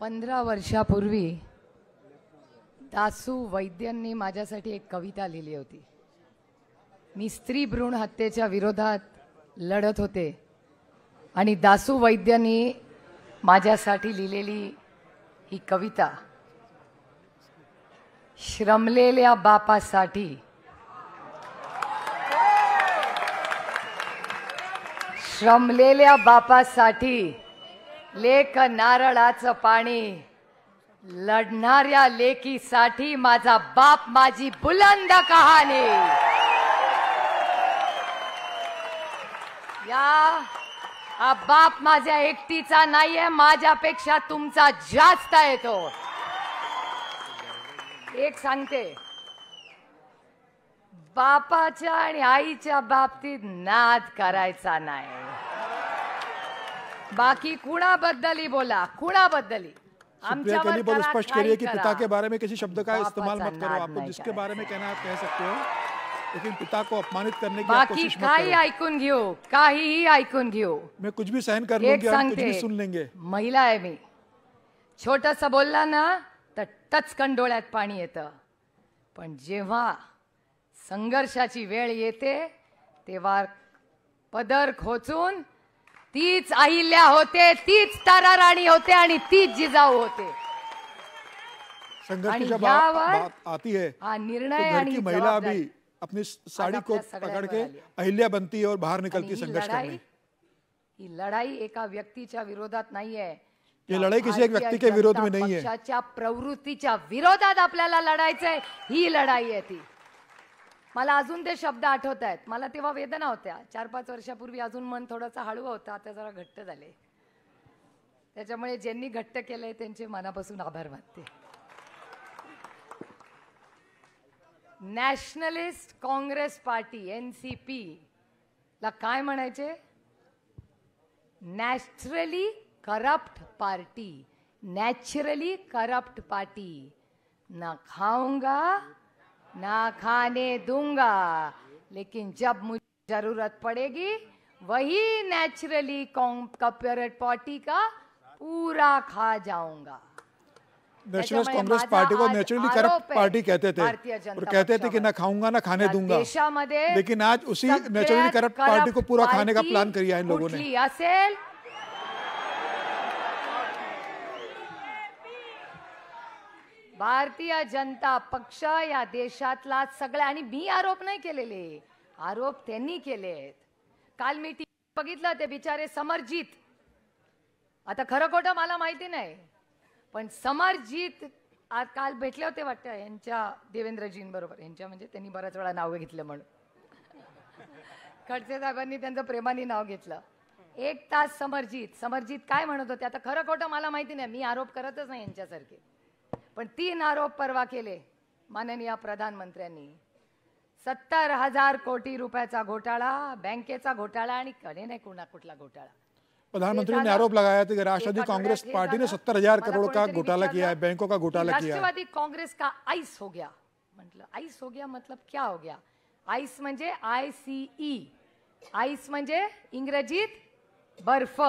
पंधरा वर्षापूर्वी दासू वैद्यांनी माझ्यासाठी एक कविता लिहिली होती मी स्त्री भ्रूण हत्येच्या विरोधात लढत होते आणि दासू वैद्यांनी माझ्यासाठी लिहिलेली ही कविता श्रमलेल्या बापासाठी श्रमलेल्या बापासाठी लेख नारळाचं पाणी लढणाऱ्या लेकीसाठी माझा बाप माझी बुलंद कहाणी या हा बाप माझ्या एकटीचा नाहीये माझ्यापेक्षा तुमचा जास्त आहे तो एक सांगते बापाच्या आणि आईच्या बाबतीत नाद करायचा नाही बाकी ही बोला कुणाबदली ही आमच्यावर लिए स्पष्ट करिए की पिता के बारे में किसी शब्द का इस्तेमाल मत करो आपको जिसके बारे में कहना आप कह सकते हो लेकिन पिता को अपमानित करने की बाकी काही ऐकून घेऊ काहीही ऐकून घेऊ मैं कुछ भी सहन कर लूंगी कुछ भी सुन लेंगे महिला आहे मी छोटस बोलला ना तर टच डोळ्यात पाणी येतं पण जेव्हा संघर्षाची वेळ येते तेव्हा पदर खोचून तीच अहिल्या होते तीच तारा राणी होते आणि तीच जिजाऊ होते निर्णय आणि महिला भी अपनी साड़ी को पकड़ के अहिल्या बनती है और बाहर निकलती संघर्ष करने ही लढाई एका व्यक्तीच्या विरोधात नाही आहे ही लढाई किसी एक व्यक्ती के विरोध में नहीं है प्रवृत्तीच्या विरोधात आपल्याला लढायचंय ही लढाई आहे ती मला अजून ते शब्द आठवत आहेत मला तेव्हा वेदना होत्या चार पाच वर्षापूर्वी अजून मन थोडासा हळू होतं आता जरा घट्ट झाले त्याच्यामुळे ज्यांनी घट्ट केलंय त्यांचे मनापासून आभार मानते Nationalist Congress Party N C P ला काय म्हणायचे naturally corrupt party naturally corrupt party ना खाऊंगा ना खाने दूंगा लेकिन जब मुझे जरूरत पड़ेगी वही नेचुरली कॉम्पेरेट पार्टी का पूरा खा जाऊंगा नेशनलिस्ट कांग्रेस पार्टी को नेचुरली करप्ट पार्टी कहते थे और कहते थे कि ना खाऊंगा ना खाने दूंगा लेकिन आज उसी नेचुरली करप्ट पार्टी को पूरा खाने का प्लान किया इन लोगों ने भारतीय जनता पक्ष या देशातला सगळ्या आणि मी आरोप नाही केलेले आरोप त्यांनी केलेत काल मी टी बघितलं ते बिचारे समरजीत आता खरं खोट मला माहिती नाही पण समरजीत आज काल भेटले होते वाटत यांच्या बरोबर यांच्या म्हणजे त्यांनी बऱ्याच वेळा नाव घेतलं म्हणून खडसे साहेबांनी त्यांचं प्रेमाने नाव घेतलं एक तास समरजीत समरजीत काय म्हणत होते आता खरं खोटं मला माहिती नाही मी आरोप करतच नाही यांच्यासारखे पण तीन आरोप परवा केले माननीय प्रधानमंत्र्यांनी सत्तर हजार कोटी रुपयाचा घोटाळा बँकेचा घोटाळा आणि कडे नाही कुणा कुठला घोटाळा प्रधानमंत्री आरोप लगाया की राष्ट्रवादी काँग्रेस पार्टीने सत्तर हजार करोड़ का घोटाळा किया है बैंकों का घोटाला किया राष्ट्रवादी काँग्रेस का आईस हो गया मतलब आइस हो गया मतलब क्या हो गया आइस म्हणजे आय सी आईस म्हणजे इंग्रजीत बर्फ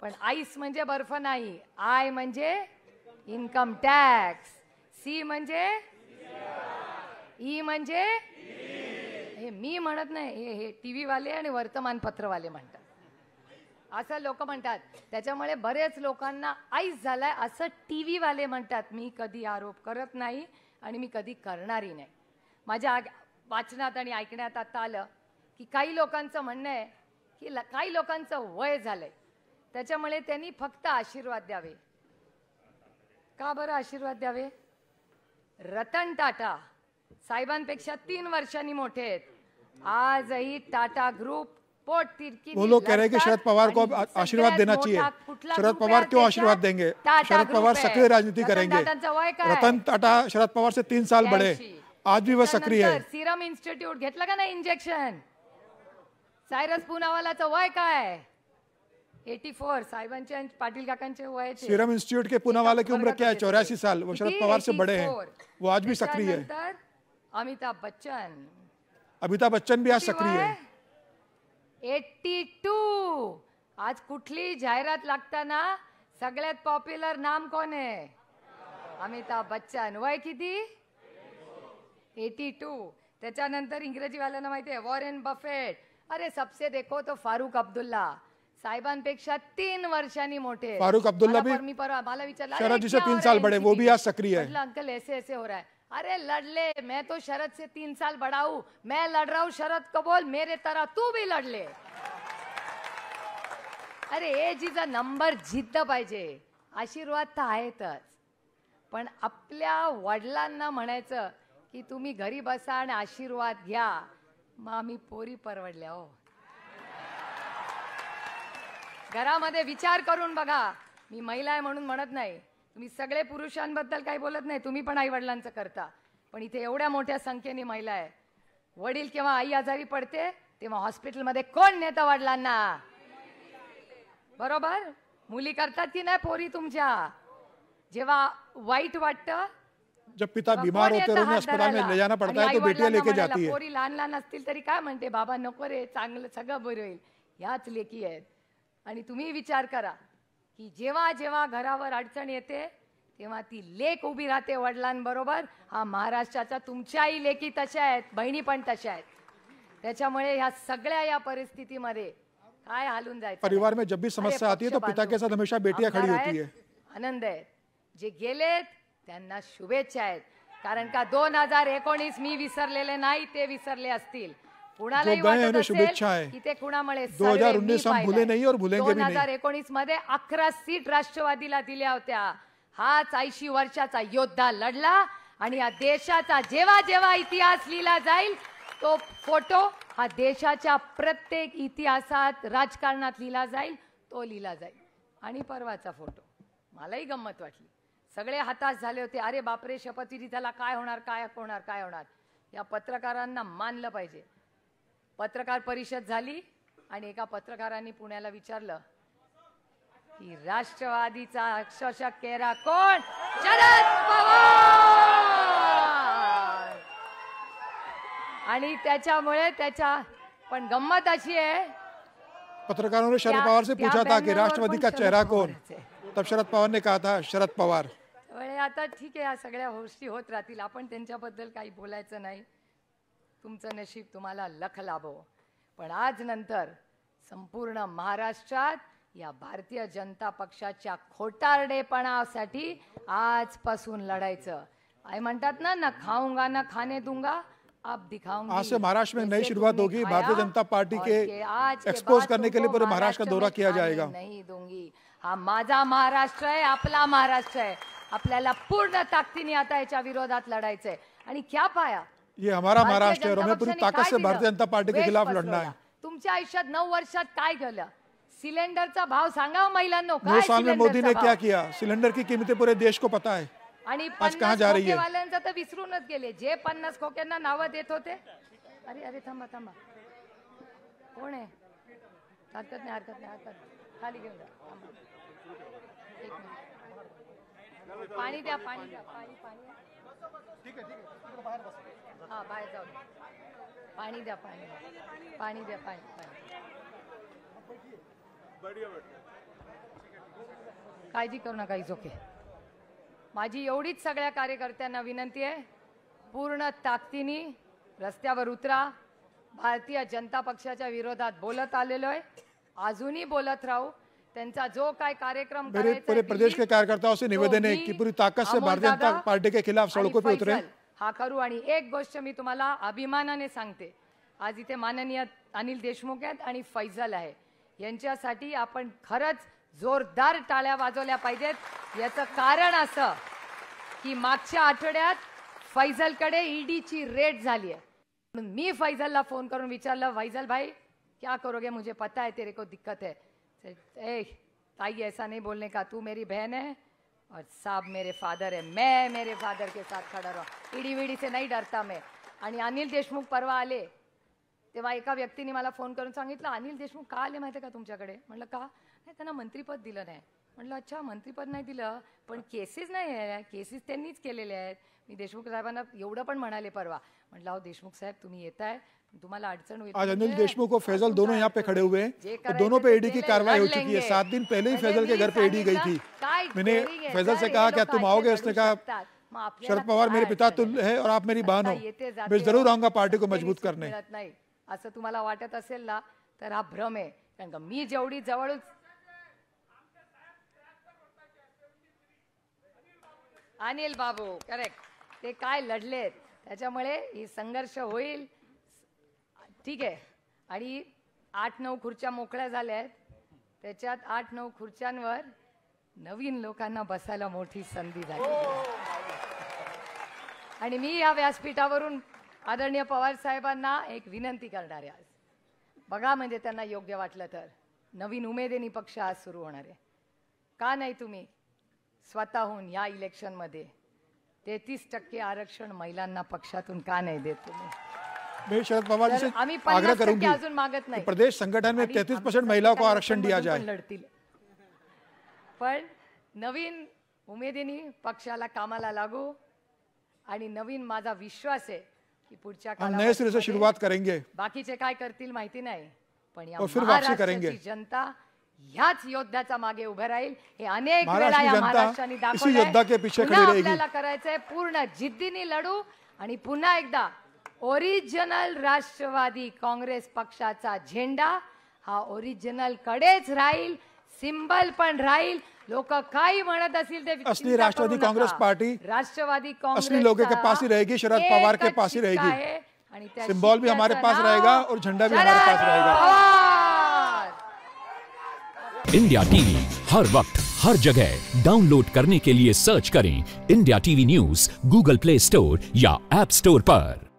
पण आईस म्हणजे बर्फ नाही आय म्हणजे इन्कम टॅक्स सी म्हणजे ई म्हणजे हे मी म्हणत नाही हे हे टी व्हीवाले आणि वर्तमानपत्रवाले म्हणतात असं लोक म्हणतात त्याच्यामुळे बरेच लोकांना आईस झालाय असं टी व्हीवाले म्हणतात मी कधी आरोप करत नाही आणि मी कधी करणारही नाही माझ्या वाचनात आणि ऐकण्यात आता आलं की काही लोकांचं म्हणणं आहे की काही लोकांचं वय झालंय त्याच्यामुळे त्यांनी फक्त आशीर्वाद द्यावे का बरं आशीर्वाद द्यावे रतन टाटा साहेबांपेक्षा तीन वर्षांनी मोठे आहेत आजही टाटा ग्रुप पोट तिरकी वो लोग कह रहे हैं कि शरद पवार को आशीर्वाद देना चाहिए शरद पवार क्यों आशीर्वाद देंगे शरद पवार सक्रिय राजनीति करेंगे रतन टाटा शरद पवार से तीन साल बड़े आज भी वह सक्रिय है सीरम इन्स्टिट्यूट घेतला का ना इंजेक्शन सायरस वाय वय काय 84 साहिबांचे आणि पाटील काकांचे वय सीरम इंस्टीट्यूट के पुणे वाले की उम्र क्या है चौरासी साल वो शरद पवार से बड़े हैं वो आज भी सक्रिय है अमिताभ बच्चन अमिताभ बच्चन भी आज सक्रिय है 82 आज कुठली जाहिरात लागताना सगळ्यात पॉप्युलर नाम कोण आहे अमिताभ बच्चन वय किती एटी टू त्याच्यानंतर इंग्रजीवाल्यांना माहिती आहे वॉरेन बफेट अरे सबसे देखो तो फारूक अब्दुल्ला साहेबांपेक्षा तीन वर्षांनी मोठे फारुख अब्दुल्ला भी मला विचारला जी तीन साल बड़े वो भी आज सक्रिय है अंकल ऐसे ऐसे हो रहा है अरे लढले मैं तो शरद से तीन साल बड़ा हूँ मैं लड़ रहा हूँ शरद को मेरे तरह तू भी लड़ ले अरे ए इज नंबर जिद्द पाहिजे आशीर्वाद तर आहेतच पण आपल्या वडिलांना म्हणायचं की तुम्ही घरी बसा आणि आशीर्वाद घ्या मग आम्ही पोरी परवडल्या हो घरामध्ये विचार करून बघा मी महिला आहे म्हणून म्हणत नाही तुम्ही सगळे पुरुषांबद्दल काही बोलत नाही तुम्ही पण आई वडिलांचं करता पण इथे एवढ्या मोठ्या संख्येने महिला आहे वडील किंवा आई आजारी पडते तेव्हा हॉस्पिटलमध्ये कोण नेता वडिलांना बरोबर मुली करतात की नाही पोरी तुमच्या जेव्हा वाईट वाटतं जब पिता बीमार होते में ले जाना पड़ता है तो लेके जाती पोरी लहान लहान असतील तरी काय म्हणते बाबा नको रे चांगलं सगळं बरं होईल ह्याच लेखी आहेत आणि तुम्ही विचार करा की जेव्हा जेव्हा घरावर अडचण येते तेव्हा ती लेख उभी राहते वडिलांबरोबर हा महाराष्ट्राचा तुमच्याही लेखी तशा आहेत बहिणी पण तशा आहेत त्याच्यामुळे ह्या सगळ्या या परिस्थितीमध्ये काय हालून जायचं परिवार में जब भी समस्या आती है तो पिता के साथ हमेशा बेटियां खड़ी होती है आनंद आहे जे गेलेत त्यांना शुभेच्छा आहेत कारण का दोन हजार एकोणीस मी विसरलेले नाही ते विसरले असतील कुणालाही शुभेच्छा है इथे कुणामुळे हजार उन्नीस भूले और भूलेंगे दोन हजार एकोणीस मध्ये अकरा सीट राष्ट्रवादीला दिल्या होत्या हाच ऐंशी वर्षाचा योद्धा लढला आणि या देशाचा जेव्हा जेव्हा इतिहास लिहिला जाईल तो फोटो हा देशाच्या प्रत्येक इतिहासात राजकारणात लिहिला जाईल तो लिहिला जाईल आणि परवाचा फोटो मलाही गंमत वाटली सगळे हताश झाले होते अरे बापरे शपथविधी त्याला काय होणार काय होणार काय होणार या पत्रकारांना मानलं पाहिजे पत्रकार परिषद झाली आणि एका पत्रकारांनी पुण्याला विचारलं की राष्ट्रवादीचा अक्षरशः केरा कोण शरद पवार आणि त्याच्यामुळे त्याच्या पण गंमत अशी आहे पत्रकारांनी शरद पवार से पूछा था की राष्ट्रवादी का चेहरा कोण तब शरद पवार ने कहा था शरद पवार आता ठीक आहे या सगळ्या गोष्टी होत राहतील आपण त्यांच्याबद्दल काही बोलायचं नाही तुमचं नशीब तुम्हाला लख लाभो पण आज नंतर संपूर्ण महाराष्ट्रात या भारतीय जनता पक्षाच्या खोटारडेपणासाठी आजपासून लढायचं आय म्हणतात ना ना खाऊंगा ना खाने दूंगा अब दिखाऊंगा महाराष्ट्र में नई शुरुआत होगी भारतीय जनता पार्टी के, के एक्सपोज करने के लिए पूरे महाराष्ट्र का दौरा किया जाएगा नाही दूंगी हा माझा महाराष्ट्र आहे आपला महाराष्ट्र आहे आपल्याला पूर्ण ताकदीने आता याच्या विरोधात लढायचंय आणि क्या पाया ये हमारा महाराष्ट्र है और हमें पूरी ताकत से भारतीय जनता पार्टी के खिलाफ लड़ना है तुमच्या आयुष्यात नऊ वर्षात काय घडलं सिलेंडरचा भाव सांगा हो महिलांनो दो साल में मोदी ने क्या किया सिलेंडर की कीमतें पूरे देश को पता है आणि आज कहा जा रही है वाल्यांचं तर विसरूनच गेले जे पन्नास खोक्यांना नावं देत होते अरे अरे थांबा थांबा कोण आहे हरकत नाही हरकत नाही हरकत खाली घेऊन पाणी द्या पाणी द्या पाणी पाणी ठीक आहे ठीक आहे बाहेर जाऊ पाणी पाणी पाणी पाणी काळजी करू नका इज ओके माझी एवढीच सगळ्या कार्यकर्त्यांना विनंती आहे पूर्ण ताकदीने रस्त्यावर उतरा भारतीय जनता पक्षाच्या विरोधात बोलत आलेलो आहे अजूनही बोलत राहू त्यांचा जो काय कार्यक्रम प्रदेश के कार्यकर्ता से निवेदन है की पूरी ताकत से भारतीय जनता पार्टी के खिलाफ सड़कों पे उतरे हा करू आणि एक गोष्ट मी तुम्हाला अभिमानाने सांगते आज इथे माननीय अनिल देशमुख आहेत आणि फैजल आहे यांच्यासाठी आपण खरंच जोरदार टाळ्या वाजवल्या पाहिजेत याचं कारण असं की मागच्या आठवड्यात फैजलकडे ईडीची रेट झाली आहे मी फैजलला फोन करून विचारलं फैजल भाई क्या करोगे मुझे पता है तेरे को दिक्कत है ए ताई ऐसा नहीं बोलने का तू मेरी बहन है और साहब मेरे फादर है मैं मेरे फादर के साथ खड़ा रहा इडी विडी से नाही डरता मैं आणि अनिल देशमुख परवा आले तेव्हा एका व्यक्तीने मला फोन करून सांगितलं अनिल देशमुख का आले माहिती का तुमच्याकडे म्हटलं का नाही त्यांना मंत्रीपद दिलं नाही म्हटलं अच्छा मंत्रीपद नाही दिलं पण केसेस नाही आहे केसेस त्यांनीच केलेले आहेत मी देशमुख साहेबांना एवढं पण म्हणाले परवा म्हटलं अहो देशमुख साहेब तुम्ही येत आहे आज अनिल देशमुख और तो फैजल दोनों यहाँ पे खड़े हुए हैं और दोनों पे ईडी की कार्रवाई हो चुकी है सात दिन पहले ही फैजल के घर पे ईडी गई थी मैंने फैजल से कहा क्या तुम आओगे उसने कहा शरद पवार मेरे पिता तुल है और आप मेरी बहन हो मैं जरूर आऊंगा पार्टी को मजबूत करने नाही वाटत ना तर हा भ्रम आहे मी जेवढी जवळून अनिल बाबू करेक्ट ते काय लढलेत त्याच्यामुळे ही संघर्ष होईल ठीक आहे आणि आठ नऊ खुर्च्या मोकळ्या झाल्या आहेत त्याच्यात आठ नऊ खुर्च्यांवर नवीन लोकांना बसायला मोठी संधी झाली आणि मी या व्यासपीठावरून आदरणीय पवार साहेबांना एक विनंती करणार आहे बघा म्हणजे त्यांना योग्य वाटलं तर नवीन उमेदेनी पक्ष आज सुरू होणार आहे का नाही तुम्ही स्वतःहून या इलेक्शनमध्ये तेहतीस टक्के आरक्षण महिलांना पक्षातून का नाही देत तुम्ही मैं शरद पवार जी से आग्रह करूंगी प्रदेश संगठन में तैतीस परसेंट महिलाओं को आरक्षण दिया जाए पण नवीन उमेदी पक्षाला कामाला लागू आणि नवीन माझा विश्वास आहे की पुढच्या नए सिरे से शुरुआत करेंगे बाकीचे काय करतील माहिती नाही पण या हो, महाराष्ट्राची जनता ह्याच योद्ध्याचा मागे उभे राहील हे अनेक वेळा या महाराष्ट्राने दाखवलं आपल्याला करायचंय पूर्ण जिद्दीने लढू आणि पुन्हा एकदा ओरिजिनल राष्ट्रवादी कांग्रेस पक्षाचा झेंडा हा ओरिजिनल कडेच राहील सिंबल पण राहील लोक काही म्हणत असतील ते असली राष्ट्रवादी कांग्रेस पार्टी राष्ट्रवादी कांग्रेस असली लोक के पास ही रहेगी शरद पवार के पास ही रहेगी सिंबल भी हमारे पास रहेगा और झंडा भी हमारे पास रहेगा इंडिया टीवी हर वक्त हर जगह डाउनलोड करने के लिए सर्च करें India TV news Google Play Store या एप स्टोर पर